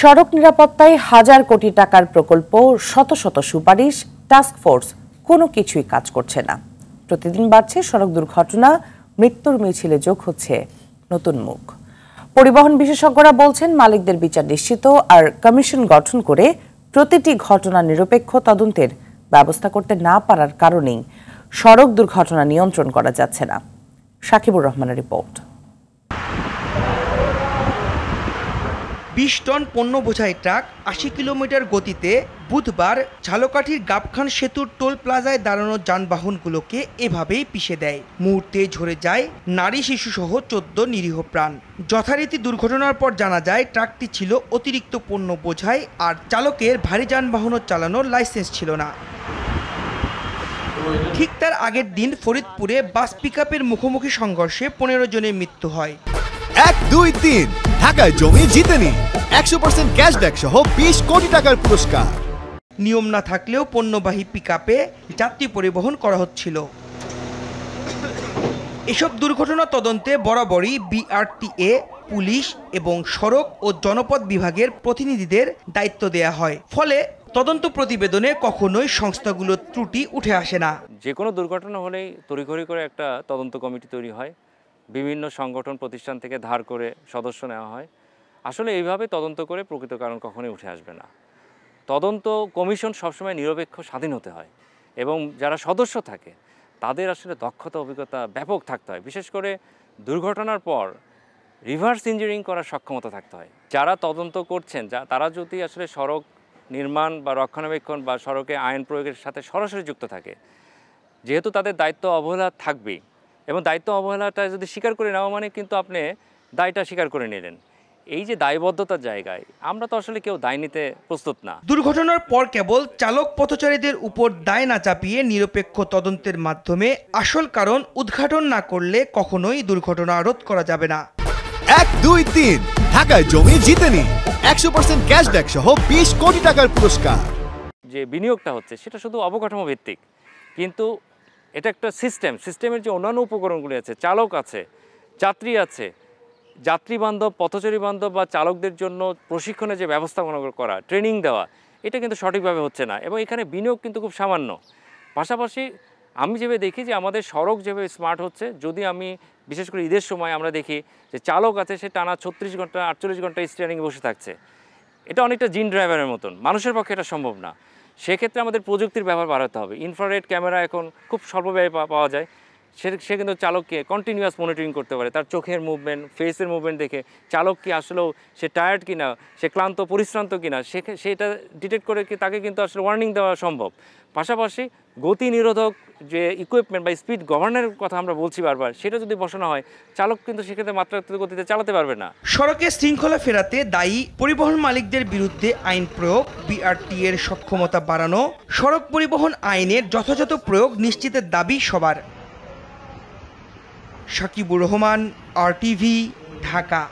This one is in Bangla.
সড়ক নিরাপত্তায় হাজার কোটি টাকার প্রকল্প শত শত সুপারিশ টাস্কফোর্স কোনো কিছুই কাজ করছে না প্রতিদিন বাড়ছে সড়ক দুর্ঘটনা মৃত্যুর মিছিলে যোগ হচ্ছে নতুন মুখ পরিবহন বিশেষজ্ঞরা বলছেন মালিকদের বিচার নিশ্চিত আর কমিশন গঠন করে প্রতিটি ঘটনা নিরপেক্ষ তদন্তের ব্যবস্থা করতে না পারার কারণেই সড়ক দুর্ঘটনা নিয়ন্ত্রণ করা যাচ্ছে না সাকিবুর রহমানের রিপোর্ট বিশ টন পণ্য বোঝাই ট্রাক আশি কিলোমিটার গতিতে বুধবার ঝালকাঠির গাবখান সেতুর টোল প্লাজায় দাঁড়ানো যানবাহনগুলোকে এভাবেই পিষে দেয় মুহূর্তে ঝরে যায় নারী শিশুসহ চোদ্দ নিরীহ প্রাণ যথারীতি দুর্ঘটনার পর জানা যায় ট্রাকটি ছিল অতিরিক্ত পণ্য বোঝাই আর চালকের ভারী যানবাহনও চালানোর লাইসেন্স ছিল না ঠিক তার আগের দিন ফরিদপুরে বাস পিকআপের মুখোমুখি সংঘর্ষে পনেরো জনের মৃত্যু হয় এক দুই তিন ঢাকায় জমি জিতে নি একশো পার্সেন্ট ক্যাশব্যাক সহ বিশ কোটি টাকার পুরস্কার নিয়ম না থাকলেও পণ্যবাহী পিকআপে যাত্রী পরিবহন করা হচ্ছিল এসব দুর্ঘটনা তদন্তে বরাবরই বিআরটিএ পুলিশ এবং সড়ক ও জনপদ বিভাগের প্রতিনিধিদের দায়িত্ব দেয়া হয় ফলে তদন্ত প্রতিবেদনে কখনোই সংস্থাগুলোর ত্রুটি উঠে আসে না যে কোনো দুর্ঘটনা হলেই তড়িঘড়ি করে একটা তদন্ত কমিটি তৈরি হয় বিভিন্ন সংগঠন প্রতিষ্ঠান থেকে ধার করে সদস্য নেওয়া হয় আসলে এইভাবে তদন্ত করে প্রকৃত কারণ কখনোই উঠে আসবে না তদন্ত কমিশন সবসময় নিরপেক্ষ স্বাধীন হতে হয় এবং যারা সদস্য থাকে তাদের আসলে দক্ষতা অভিজ্ঞতা ব্যাপক থাকতে হয় বিশেষ করে দুর্ঘটনার পর রিভার্স ইঞ্জিনিয়ারিং করার সক্ষমতা থাকতে হয় যারা তদন্ত করছেন যা তারা যদি আসলে সড়ক নির্মাণ বা রক্ষণাবেক্ষণ বা সড়কে আইন প্রয়োগের সাথে সরাসরি যুক্ত থাকে যেহেতু তাদের দায়িত্ব অবহেলা থাকবেই এবং দায়িত্ব অবহেলাটা যদি স্বীকার করে নেওয়া মানে কিন্তু আপনি দায়টা স্বীকার করে নিলেন এই যে দায়বদ্ধতার জায়গায় আমরা তো আসলে কেউ দায় নিতে প্রস্তুত না দুর্ঘটনার পর কেবল চালক পথচারীদের উপর দায় না চাপিয়ে নিরপেক্ষ তদন্তের মাধ্যমে আসল কারণ উদ্ঘাটন না করলে কখনোই দুর্ঘটনা রোধ করা যাবে না এক দুই তিন ঢাকায় জমি জিতে নি একশো পার্সেন্ট ক্যাশব্যাক সহ বিশ কোটি টাকার পুরস্কার যে বিনিয়োগটা হচ্ছে সেটা শুধু অবকাঠামো ভিত্তিক কিন্তু এটা একটা সিস্টেম সিস্টেমের যে অন্যান্য উপকরণগুলি আছে চালক আছে যাত্রী আছে যাত্রী বান্ধব পথচারী বান্ধব বা চালকদের জন্য প্রশিক্ষণের যে ব্যবস্থাপনা করা ট্রেনিং দেওয়া এটা কিন্তু সঠিকভাবে হচ্ছে না এবং এখানে বিনিয়োগ কিন্তু খুব সামান্য পাশাপাশি আমি যেভাবে দেখি যে আমাদের সড়ক যেভাবে স্মার্ট হচ্ছে যদি আমি বিশেষ করে ঈদের সময় আমরা দেখি যে চালক আছে সে টানা ছত্রিশ ঘন্টা আটচল্লিশ ঘন্টা স্টিয়ারিংয়ে বসে থাকছে এটা অনেকটা জিন ড্রাইভারের মতন মানুষের পক্ষে এটা সম্ভব না সেক্ষেত্রে আমাদের প্রযুক্তির ব্যবহার বাড়াতে হবে ইনফ্রারেড ক্যামেরা এখন খুব স্বল্প ব্যয়ে পাওয়া যায় সে সে কিন্তু চালককে কন্টিনিউয়াস মনিটরিং করতে পারে তার চোখের মুভমেন্ট ফেসের মুভমেন্ট দেখে চালক কি আসলেও সে টায়ার্ড কিনা সে ক্লান্ত পরিশ্রান্ত কিনা সে সেটা ডিটেক্ট করে কি তাকে কিন্তু আসলে ওয়ার্নিং দেওয়া সম্ভব পাশাপাশি গতি নিরোধক যে ইকুইপমেন্ট বা স্পিড গভর্নারের কথা আমরা বলছি বারবার সেটা যদি বসানো হয় চালক কিন্তু সেক্ষেত্রে মাত্রাতিরিক্ত গতিতে চালাতে পারবে না সড়কে শৃঙ্খলা ফেরাতে দায়ী পরিবহন মালিকদের বিরুদ্ধে আইন প্রয়োগ বিআরটি এর সক্ষমতা বাড়ানো সড়ক পরিবহন আইনের যথাযথ প্রয়োগ নিশ্চিতের দাবি সবার শাকিবুর রহমান আর টিভি ঢাকা